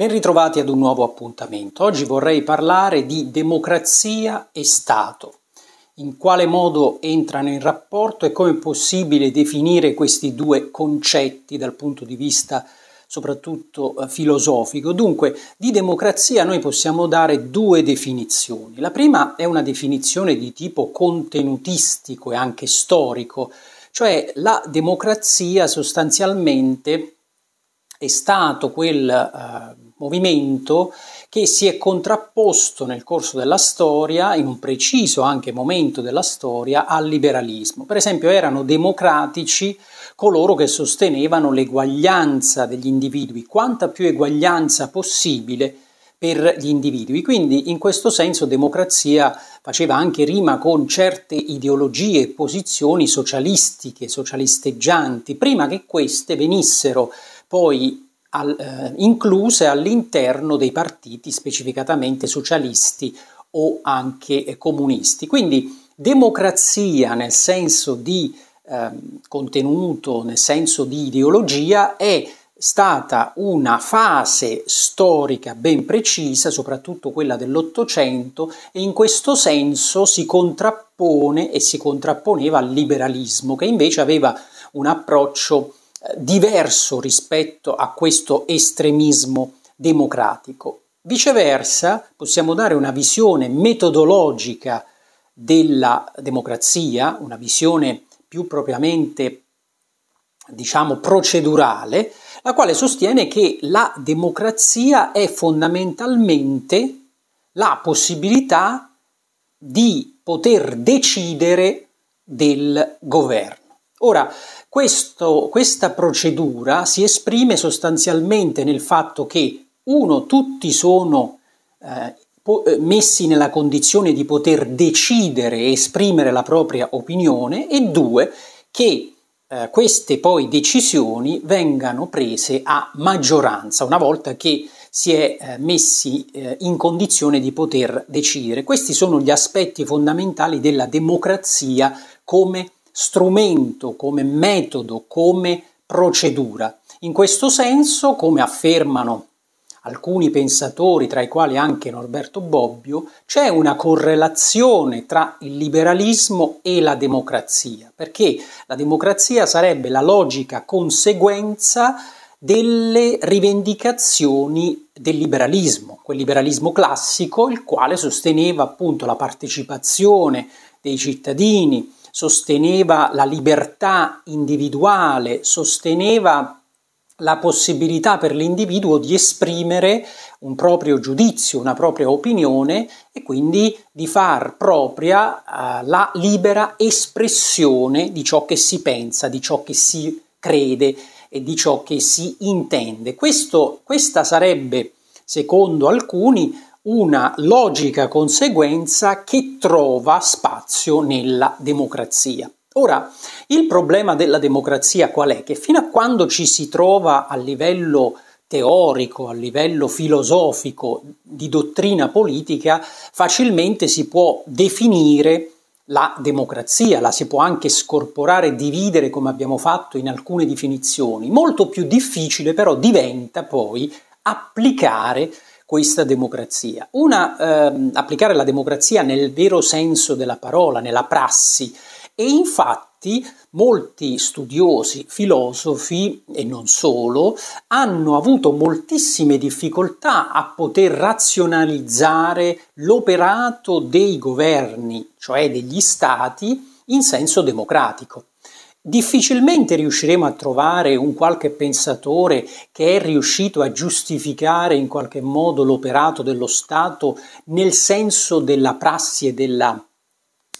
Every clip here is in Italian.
Ben ritrovati ad un nuovo appuntamento. Oggi vorrei parlare di democrazia e Stato. In quale modo entrano in rapporto e come è possibile definire questi due concetti dal punto di vista soprattutto eh, filosofico. Dunque, di democrazia noi possiamo dare due definizioni. La prima è una definizione di tipo contenutistico e anche storico, cioè la democrazia sostanzialmente è stato quel eh, movimento che si è contrapposto nel corso della storia, in un preciso anche momento della storia, al liberalismo. Per esempio erano democratici coloro che sostenevano l'eguaglianza degli individui, quanta più eguaglianza possibile per gli individui. Quindi in questo senso democrazia faceva anche rima con certe ideologie e posizioni socialistiche, socialisteggianti, prima che queste venissero poi al, eh, incluse all'interno dei partiti specificatamente socialisti o anche eh, comunisti. Quindi democrazia nel senso di eh, contenuto, nel senso di ideologia, è stata una fase storica ben precisa, soprattutto quella dell'Ottocento, e in questo senso si contrappone e si contrapponeva al liberalismo, che invece aveva un approccio diverso rispetto a questo estremismo democratico. Viceversa, possiamo dare una visione metodologica della democrazia, una visione più propriamente diciamo procedurale, la quale sostiene che la democrazia è fondamentalmente la possibilità di poter decidere del governo. Ora, questo, questa procedura si esprime sostanzialmente nel fatto che, uno, tutti sono eh, eh, messi nella condizione di poter decidere e esprimere la propria opinione e due, che eh, queste poi decisioni vengano prese a maggioranza una volta che si è eh, messi eh, in condizione di poter decidere. Questi sono gli aspetti fondamentali della democrazia come strumento, come metodo, come procedura. In questo senso, come affermano alcuni pensatori, tra i quali anche Norberto Bobbio, c'è una correlazione tra il liberalismo e la democrazia, perché la democrazia sarebbe la logica conseguenza delle rivendicazioni del liberalismo, quel liberalismo classico il quale sosteneva appunto la partecipazione dei cittadini, sosteneva la libertà individuale, sosteneva la possibilità per l'individuo di esprimere un proprio giudizio, una propria opinione e quindi di far propria eh, la libera espressione di ciò che si pensa, di ciò che si crede e di ciò che si intende. Questo, questa sarebbe, secondo alcuni, una logica conseguenza che trova spazio nella democrazia. Ora, il problema della democrazia qual è? Che fino a quando ci si trova a livello teorico, a livello filosofico, di dottrina politica, facilmente si può definire la democrazia, la si può anche scorporare e dividere come abbiamo fatto in alcune definizioni. Molto più difficile però diventa poi applicare questa democrazia. Una, ehm, applicare la democrazia nel vero senso della parola, nella prassi. E infatti molti studiosi, filosofi e non solo, hanno avuto moltissime difficoltà a poter razionalizzare l'operato dei governi, cioè degli stati, in senso democratico difficilmente riusciremo a trovare un qualche pensatore che è riuscito a giustificare in qualche modo l'operato dello Stato nel senso della prassi e della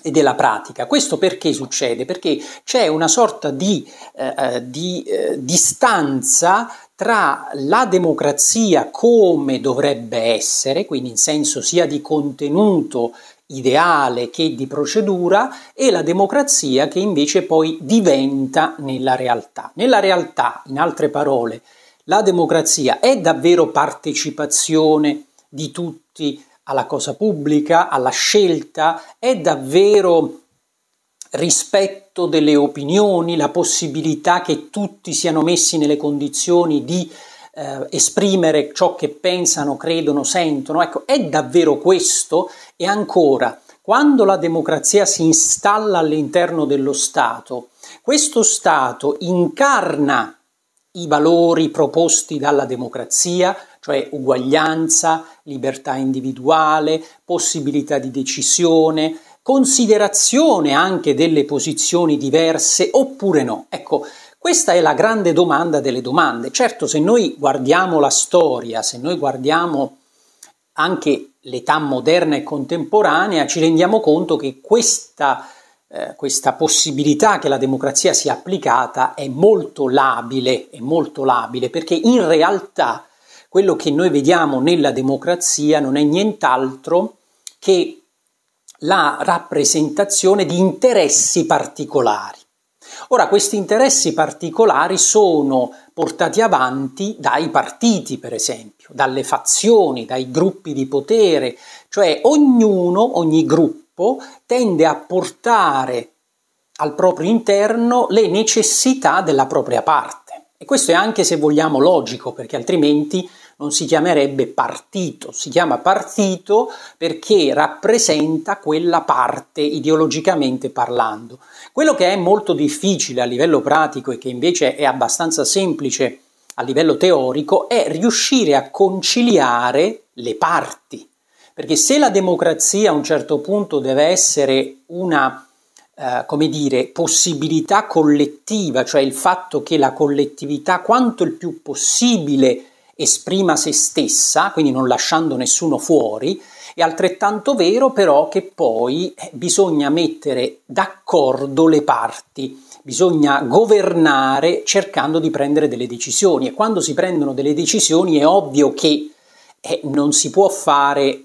e della pratica. Questo perché succede? Perché c'è una sorta di, eh, eh di eh, distanza tra la democrazia come dovrebbe essere, quindi in senso sia di contenuto ideale che di procedura e la democrazia che invece poi diventa nella realtà. Nella realtà, in altre parole, la democrazia è davvero partecipazione di tutti alla cosa pubblica, alla scelta, è davvero rispetto delle opinioni, la possibilità che tutti siano messi nelle condizioni di eh, esprimere ciò che pensano, credono, sentono. Ecco, è davvero questo? E ancora, quando la democrazia si installa all'interno dello Stato, questo Stato incarna i valori proposti dalla democrazia, cioè uguaglianza, libertà individuale, possibilità di decisione, considerazione anche delle posizioni diverse oppure no. Ecco, questa è la grande domanda delle domande. Certo, se noi guardiamo la storia, se noi guardiamo anche l'età moderna e contemporanea, ci rendiamo conto che questa, eh, questa possibilità che la democrazia sia applicata è molto labile, è molto labile, perché in realtà quello che noi vediamo nella democrazia non è nient'altro che la rappresentazione di interessi particolari. Ora, questi interessi particolari sono portati avanti dai partiti, per esempio, dalle fazioni, dai gruppi di potere, cioè ognuno, ogni gruppo tende a portare al proprio interno le necessità della propria parte. E questo è anche, se vogliamo, logico, perché altrimenti non si chiamerebbe partito, si chiama partito perché rappresenta quella parte ideologicamente parlando. Quello che è molto difficile a livello pratico e che invece è abbastanza semplice a livello teorico è riuscire a conciliare le parti, perché se la democrazia a un certo punto deve essere una Uh, come dire, possibilità collettiva, cioè il fatto che la collettività quanto il più possibile esprima se stessa, quindi non lasciando nessuno fuori, è altrettanto vero però che poi eh, bisogna mettere d'accordo le parti, bisogna governare cercando di prendere delle decisioni e quando si prendono delle decisioni è ovvio che eh, non si può fare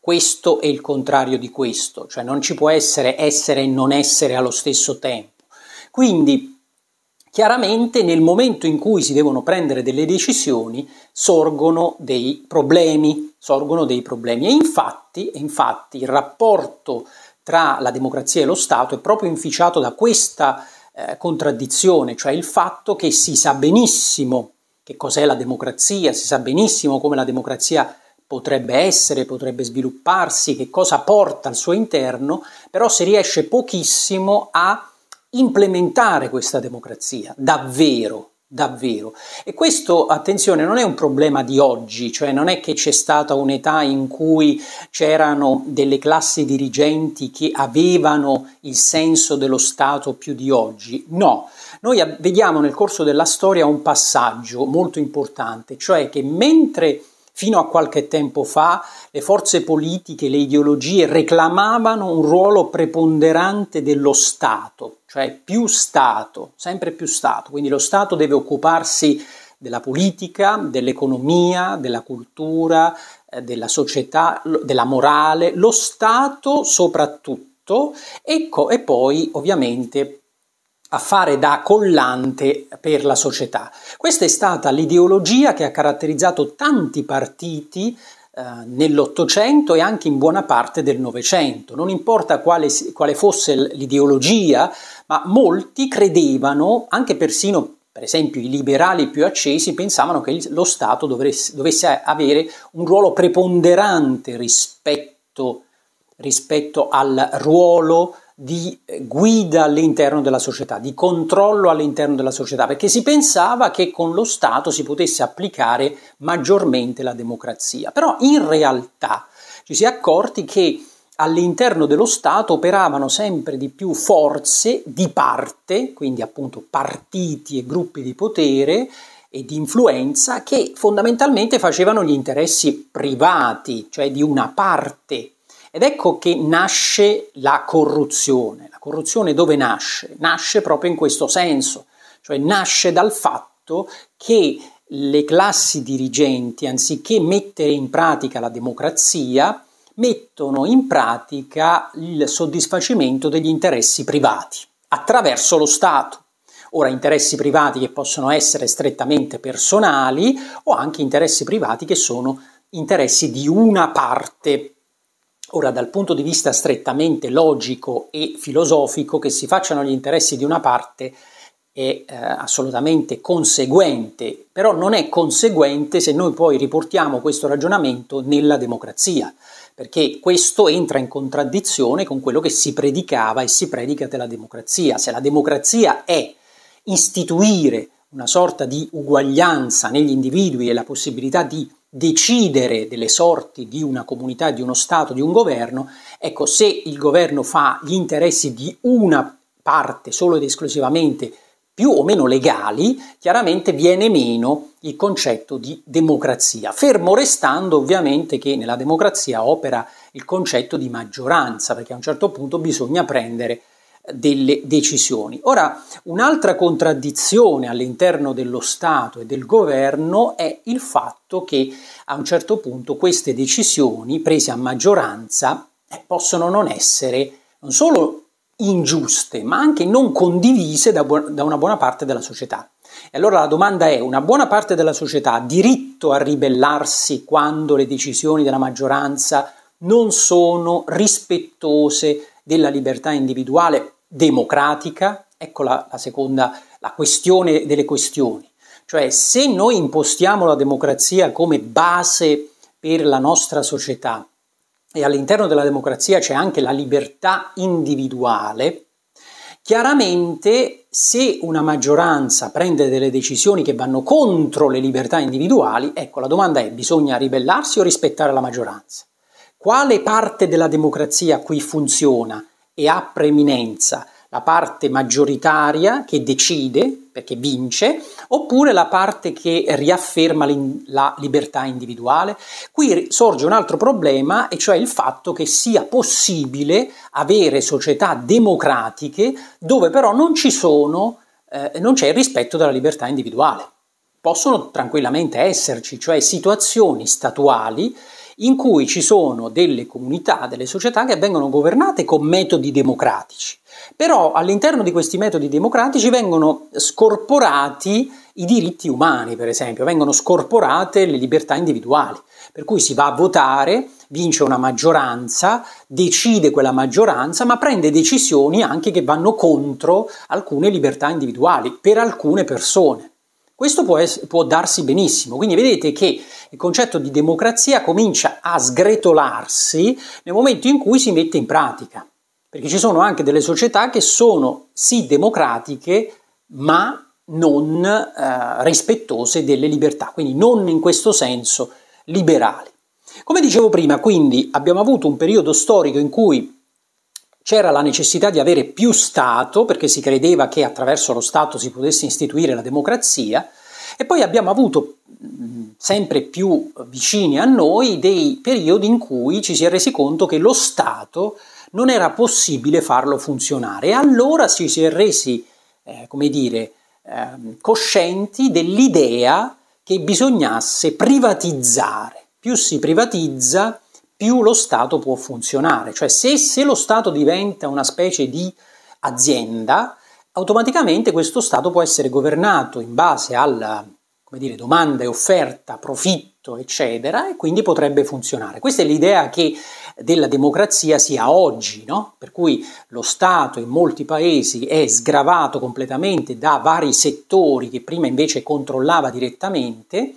questo e il contrario di questo, cioè non ci può essere essere e non essere allo stesso tempo. Quindi Chiaramente nel momento in cui si devono prendere delle decisioni sorgono dei problemi, sorgono dei problemi. E infatti, infatti il rapporto tra la democrazia e lo Stato è proprio inficiato da questa eh, contraddizione, cioè il fatto che si sa benissimo che cos'è la democrazia, si sa benissimo come la democrazia potrebbe essere, potrebbe svilupparsi, che cosa porta al suo interno, però si riesce pochissimo a implementare questa democrazia davvero, davvero. E questo, attenzione, non è un problema di oggi, cioè non è che c'è stata un'età in cui c'erano delle classi dirigenti che avevano il senso dello Stato più di oggi, no. Noi vediamo nel corso della storia un passaggio molto importante, cioè che mentre Fino a qualche tempo fa le forze politiche, le ideologie reclamavano un ruolo preponderante dello Stato, cioè più Stato, sempre più Stato. Quindi lo Stato deve occuparsi della politica, dell'economia, della cultura, eh, della società, della morale, lo Stato soprattutto ecco, co- e poi ovviamente a fare da collante per la società. Questa è stata l'ideologia che ha caratterizzato tanti partiti eh, nell'Ottocento e anche in buona parte del Novecento. Non importa quale, quale fosse l'ideologia, ma molti credevano, anche persino per esempio i liberali più accesi pensavano che lo Stato dovesse, dovesse avere un ruolo preponderante rispetto, rispetto al ruolo di guida all'interno della società, di controllo all'interno della società, perché si pensava che con lo Stato si potesse applicare maggiormente la democrazia. Però in realtà ci si è accorti che all'interno dello Stato operavano sempre di più forze di parte, quindi appunto partiti e gruppi di potere e di influenza che fondamentalmente facevano gli interessi privati, cioè di una parte ed ecco che nasce la corruzione. La corruzione dove nasce? Nasce proprio in questo senso, cioè nasce dal fatto che le classi dirigenti, anziché mettere in pratica la democrazia, mettono in pratica il soddisfacimento degli interessi privati attraverso lo Stato. Ora interessi privati che possono essere strettamente personali o anche interessi privati che sono interessi di una parte Ora, dal punto di vista strettamente logico e filosofico, che si facciano gli interessi di una parte è eh, assolutamente conseguente, però non è conseguente se noi poi riportiamo questo ragionamento nella democrazia, perché questo entra in contraddizione con quello che si predicava e si predica della democrazia. Se la democrazia è istituire una sorta di uguaglianza negli individui e la possibilità di decidere delle sorti di una comunità, di uno Stato, di un governo, ecco, se il governo fa gli interessi di una parte solo ed esclusivamente più o meno legali, chiaramente viene meno il concetto di democrazia, fermo restando ovviamente che nella democrazia opera il concetto di maggioranza, perché a un certo punto bisogna prendere delle decisioni. Ora, un'altra contraddizione all'interno dello Stato e del governo è il fatto che a un certo punto queste decisioni prese a maggioranza eh, possono non essere non solo ingiuste, ma anche non condivise da, bu- da una buona parte della società. E allora la domanda è, una buona parte della società ha diritto a ribellarsi quando le decisioni della maggioranza non sono rispettose della libertà individuale democratica, ecco la, la seconda, la questione delle questioni. Cioè se noi impostiamo la democrazia come base per la nostra società e all'interno della democrazia c'è anche la libertà individuale, chiaramente se una maggioranza prende delle decisioni che vanno contro le libertà individuali, ecco la domanda è bisogna ribellarsi o rispettare la maggioranza? quale parte della democrazia qui funziona e ha preeminenza? La parte maggioritaria che decide, perché vince, oppure la parte che riafferma la libertà individuale? Qui sorge un altro problema, e cioè il fatto che sia possibile avere società democratiche dove però non, sono, eh, non c'è il rispetto della libertà individuale. Possono tranquillamente esserci, cioè situazioni statuali in cui ci sono delle comunità, delle società che vengono governate con metodi democratici. Però all'interno di questi metodi democratici vengono scorporati i diritti umani, per esempio, vengono scorporate le libertà individuali. Per cui si va a votare, vince una maggioranza, decide quella maggioranza, ma prende decisioni anche che vanno contro alcune libertà individuali per alcune persone. Questo può, es- può darsi benissimo, quindi vedete che il concetto di democrazia comincia a sgretolarsi nel momento in cui si mette in pratica, perché ci sono anche delle società che sono sì democratiche, ma non eh, rispettose delle libertà, quindi non in questo senso liberali. Come dicevo prima, quindi abbiamo avuto un periodo storico in cui c'era la necessità di avere più Stato, perché si credeva che attraverso lo Stato si potesse istituire la democrazia, e poi abbiamo avuto sempre più vicini a noi dei periodi in cui ci si è resi conto che lo Stato non era possibile farlo funzionare e allora ci si è resi, eh, come dire, eh, coscienti dell'idea che bisognasse privatizzare. Più si privatizza, più lo Stato può funzionare. Cioè se, se lo Stato diventa una specie di azienda, automaticamente questo Stato può essere governato in base alla dire, domanda e offerta, profitto, eccetera, e quindi potrebbe funzionare. Questa è l'idea che della democrazia sia oggi, no? per cui lo Stato in molti paesi è sgravato completamente da vari settori che prima invece controllava direttamente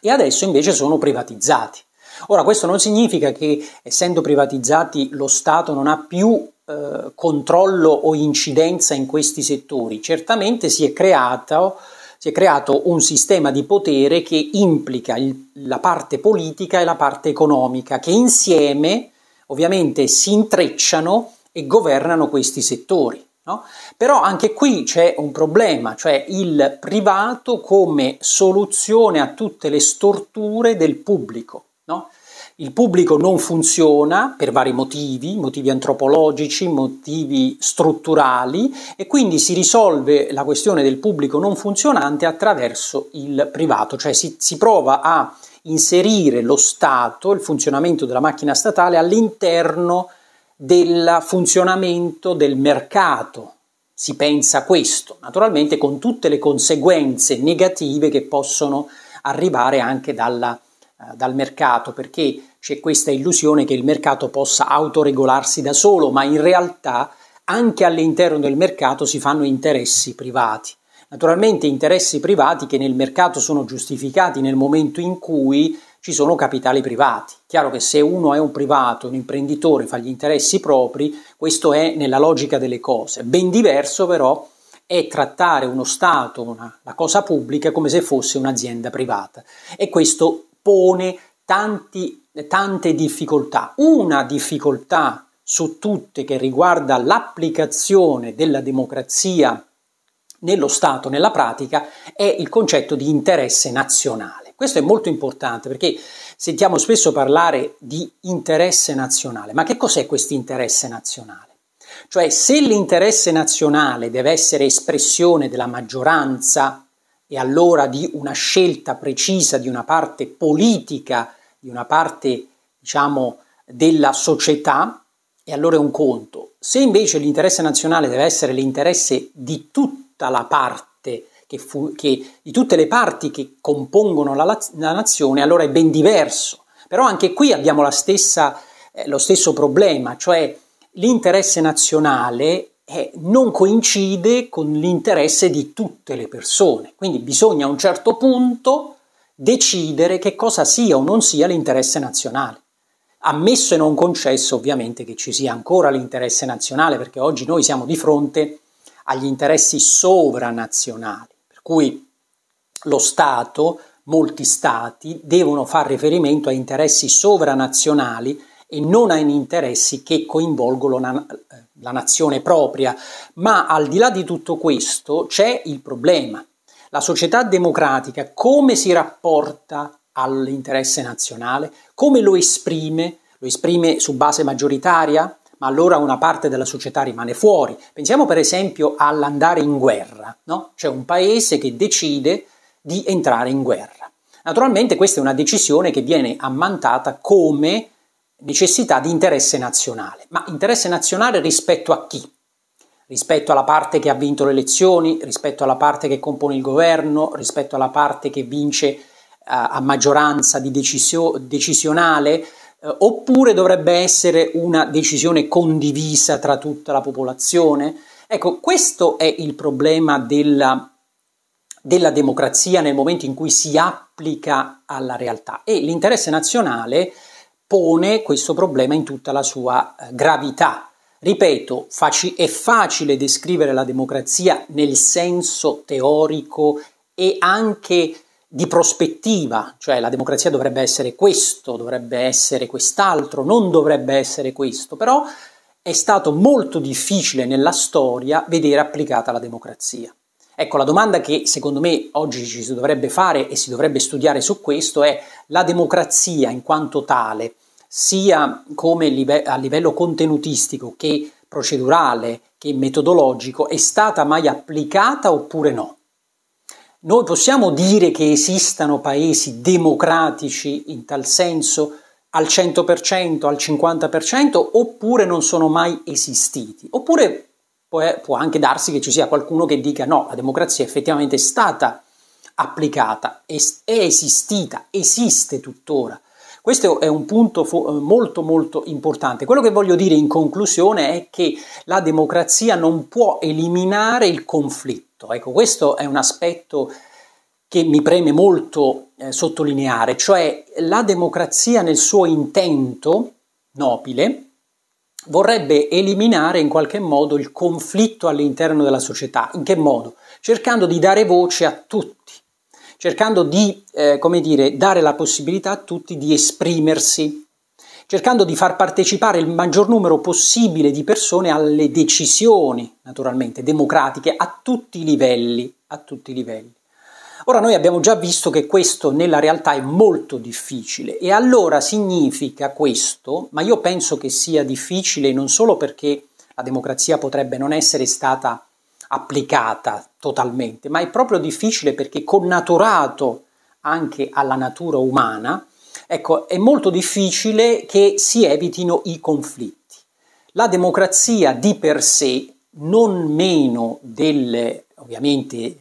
e adesso invece sono privatizzati. Ora, questo non significa che essendo privatizzati lo Stato non ha più eh, controllo o incidenza in questi settori, certamente si è creato si è creato un sistema di potere che implica il, la parte politica e la parte economica, che insieme ovviamente si intrecciano e governano questi settori. No? Però anche qui c'è un problema, cioè il privato come soluzione a tutte le storture del pubblico. No? Il pubblico non funziona per vari motivi, motivi antropologici, motivi strutturali e quindi si risolve la questione del pubblico non funzionante attraverso il privato, cioè si, si prova a inserire lo Stato, il funzionamento della macchina statale all'interno del funzionamento del mercato. Si pensa questo, naturalmente con tutte le conseguenze negative che possono arrivare anche dalla eh, dal mercato perché c'è questa illusione che il mercato possa autoregolarsi da solo, ma in realtà anche all'interno del mercato si fanno interessi privati. Naturalmente interessi privati che nel mercato sono giustificati nel momento in cui ci sono capitali privati. Chiaro che se uno è un privato, un imprenditore, fa gli interessi propri, questo è nella logica delle cose. Ben diverso però è trattare uno Stato, una, la cosa pubblica, come se fosse un'azienda privata. E questo pone tanti, tante difficoltà. Una difficoltà su tutte che riguarda l'applicazione della democrazia nello Stato, nella pratica, è il concetto di interesse nazionale. Questo è molto importante perché sentiamo spesso parlare di interesse nazionale, ma che cos'è questo interesse nazionale? Cioè se l'interesse nazionale deve essere espressione della maggioranza e allora di una scelta precisa di una parte politica, di una parte, diciamo, della società, e allora è un conto. Se invece l'interesse nazionale deve essere l'interesse di tutta la parte, che fu, che, di tutte le parti che compongono la, la, nazione, allora è ben diverso. Però anche qui abbiamo stessa, eh, lo stesso problema, cioè l'interesse nazionale eh, non coincide con l'interesse di tutte le persone. Quindi bisogna a un certo punto decidere che cosa sia o non sia l'interesse nazionale. Ammesso e non concesso ovviamente che ci sia ancora l'interesse nazionale, perché oggi noi siamo di fronte agli interessi sovranazionali, per cui lo Stato, molti Stati, devono fare riferimento a interessi sovranazionali e non a interessi che coinvolgono la, la nazione propria. Ma al di là di tutto questo c'è il problema. La società democratica come si rapporta all'interesse nazionale? Come lo esprime? Lo esprime su base maggioritaria? ma allora una parte della società rimane fuori. Pensiamo per esempio all'andare in guerra, no? c'è un paese che decide di entrare in guerra. Naturalmente questa è una decisione che viene ammantata come necessità di interesse nazionale. Ma interesse nazionale rispetto a chi? Rispetto alla parte che ha vinto le elezioni, rispetto alla parte che compone il governo, rispetto alla parte che vince eh, a maggioranza decisio- decisionale, eh, oppure dovrebbe essere una decisione condivisa tra tutta la popolazione? Ecco, questo è il problema della, della democrazia nel momento in cui si applica alla realtà e l'interesse nazionale pone questo problema in tutta la sua eh, gravità. Ripeto, faci- è facile descrivere la democrazia nel senso teorico e anche di prospettiva, cioè la democrazia dovrebbe essere questo, dovrebbe essere quest'altro, non dovrebbe essere questo, però è stato molto difficile nella storia vedere applicata la democrazia. Ecco, la domanda che secondo me oggi ci si dovrebbe fare e si dovrebbe studiare su questo è la democrazia in quanto tale, sia live- a livello contenutistico che procedurale, che metodologico, è stata mai applicata oppure no? Noi possiamo dire che esistano paesi democratici in tal senso al 100%, al 50%, oppure non sono mai esistiti? Oppure poi eh, può anche darsi che ci sia qualcuno che dica no, la democrazia è effettivamente è stata applicata, è, è esistita, esiste tuttora. Questo è un punto eh, molto molto importante. Quello che voglio dire in conclusione è che la democrazia non può eliminare il conflitto. Ecco, questo è un aspetto che mi preme molto eh, sottolineare, cioè la democrazia nel suo intento nobile vorrebbe eliminare in qualche modo il conflitto all'interno della società. In che modo? Cercando di dare voce a tutti, cercando di, eh, come dire, dare la possibilità a tutti di esprimersi, cercando di far partecipare il maggior numero possibile di persone alle decisioni, naturalmente, democratiche, a tutti i livelli, a tutti i livelli. Ora noi abbiamo già visto che questo nella realtà è molto difficile e allora significa questo, ma io penso che sia difficile non solo perché la democrazia potrebbe non essere stata applicata totalmente, ma è proprio difficile perché connaturato anche alla natura umana, ecco, è molto difficile che si evitino i conflitti. La democrazia di per sé, non meno delle, ovviamente,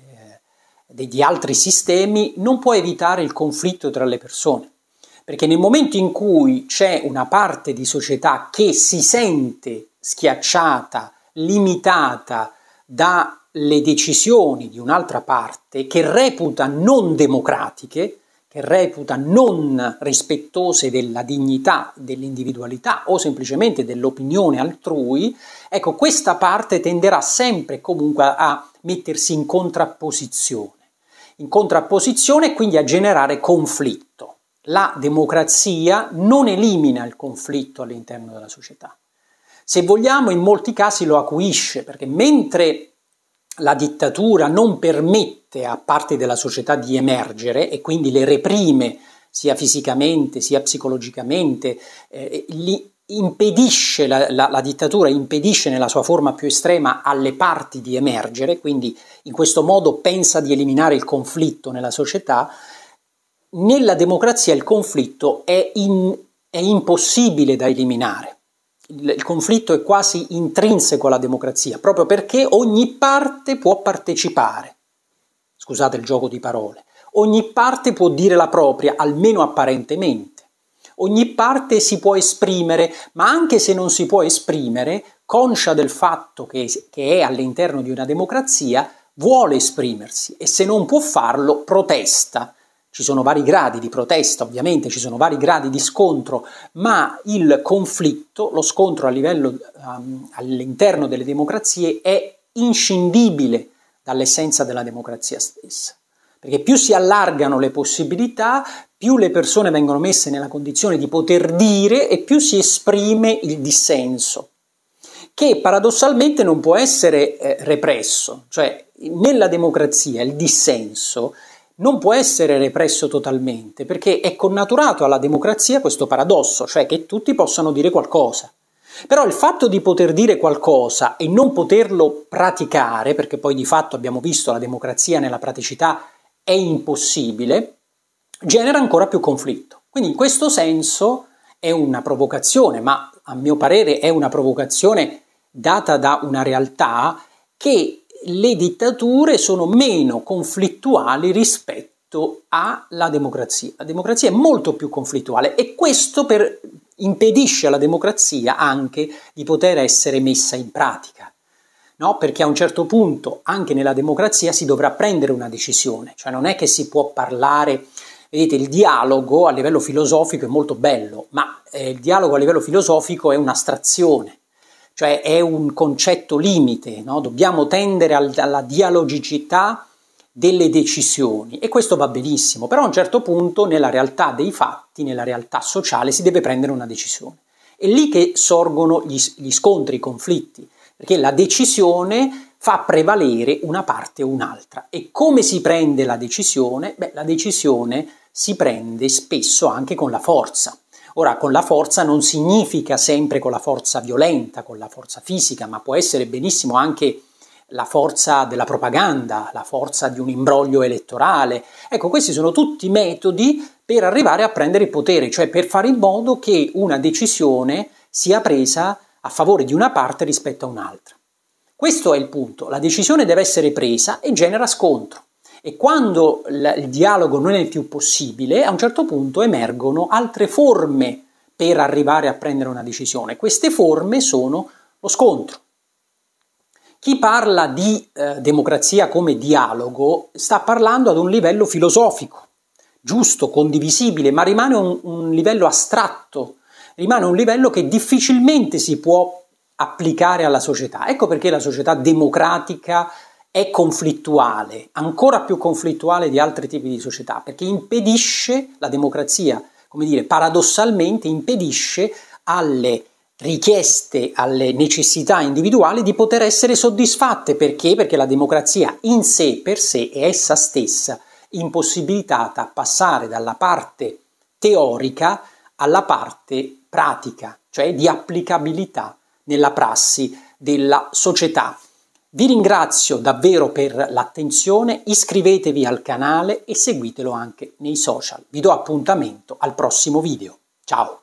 di altri sistemi non può evitare il conflitto tra le persone, perché nel momento in cui c'è una parte di società che si sente schiacciata, limitata dalle decisioni di un'altra parte che reputa non democratiche, che reputa non rispettose della dignità, dell'individualità o semplicemente dell'opinione altrui, ecco, questa parte tenderà sempre comunque a mettersi in contrapposizione in contrapposizione e quindi a generare conflitto. La democrazia non elimina il conflitto all'interno della società. Se vogliamo, in molti casi lo acuisce, perché mentre la dittatura non permette a parte della società di emergere e quindi le reprime sia fisicamente sia psicologicamente, eh, li impedisce la, la, la, dittatura impedisce nella sua forma più estrema alle parti di emergere, quindi in questo modo pensa di eliminare il conflitto nella società, nella democrazia il conflitto è, in, è impossibile da eliminare. Il, il conflitto è quasi intrinseco alla democrazia, proprio perché ogni parte può partecipare. Scusate il gioco di parole. Ogni parte può dire la propria, almeno apparentemente ogni parte si può esprimere, ma anche se non si può esprimere, conscia del fatto che, che è all'interno di una democrazia, vuole esprimersi e se non può farlo protesta. Ci sono vari gradi di protesta, ovviamente ci sono vari gradi di scontro, ma il conflitto, lo scontro a livello, um, all'interno delle democrazie è inscindibile dall'essenza della democrazia stessa perché più si allargano le possibilità, più le persone vengono messe nella condizione di poter dire e più si esprime il dissenso, che paradossalmente non può essere eh, represso, cioè nella democrazia il dissenso non può essere represso totalmente, perché è connaturato alla democrazia questo paradosso, cioè che tutti possano dire qualcosa. Però il fatto di poter dire qualcosa e non poterlo praticare, perché poi di fatto abbiamo visto la democrazia nella praticità è impossibile, genera ancora più conflitto. Quindi in questo senso è una provocazione, ma a mio parere è una provocazione data da una realtà che le dittature sono meno conflittuali rispetto alla democrazia. La democrazia è molto più conflittuale e questo per, impedisce alla democrazia anche di poter essere messa in pratica no? perché a un certo punto anche nella democrazia si dovrà prendere una decisione, cioè non è che si può parlare, vedete il dialogo a livello filosofico è molto bello, ma eh, il dialogo a livello filosofico è un'astrazione, cioè è un concetto limite, no? dobbiamo tendere al, alla dialogicità delle decisioni e questo va benissimo, però a un certo punto nella realtà dei fatti, nella realtà sociale si deve prendere una decisione. È lì che sorgono gli, gli scontri, i conflitti, perché la decisione fa prevalere una parte o un'altra. E come si prende la decisione? Beh, la decisione si prende spesso anche con la forza. Ora, con la forza non significa sempre con la forza violenta, con la forza fisica, ma può essere benissimo anche la forza della propaganda, la forza di un imbroglio elettorale. Ecco, questi sono tutti metodi per arrivare a prendere il potere, cioè per fare in modo che una decisione sia presa a favore di una parte rispetto a un'altra. Questo è il punto, la decisione deve essere presa e genera scontro e quando il dialogo non è il più possibile, a un certo punto emergono altre forme per arrivare a prendere una decisione. Queste forme sono lo scontro. Chi parla di eh, democrazia come dialogo sta parlando ad un livello filosofico, giusto, condivisibile, ma rimane un, un livello astratto rimane un livello che difficilmente si può applicare alla società. Ecco perché la società democratica è conflittuale, ancora più conflittuale di altri tipi di società, perché impedisce la democrazia, come dire, paradossalmente impedisce alle richieste, alle necessità individuali di poter essere soddisfatte. Perché? Perché la democrazia in sé per sé è essa stessa impossibilitata a passare dalla parte teorica alla parte pratica, cioè di applicabilità nella prassi della società. Vi ringrazio davvero per l'attenzione, iscrivetevi al canale e seguitelo anche nei social. Vi do appuntamento al prossimo video. Ciao!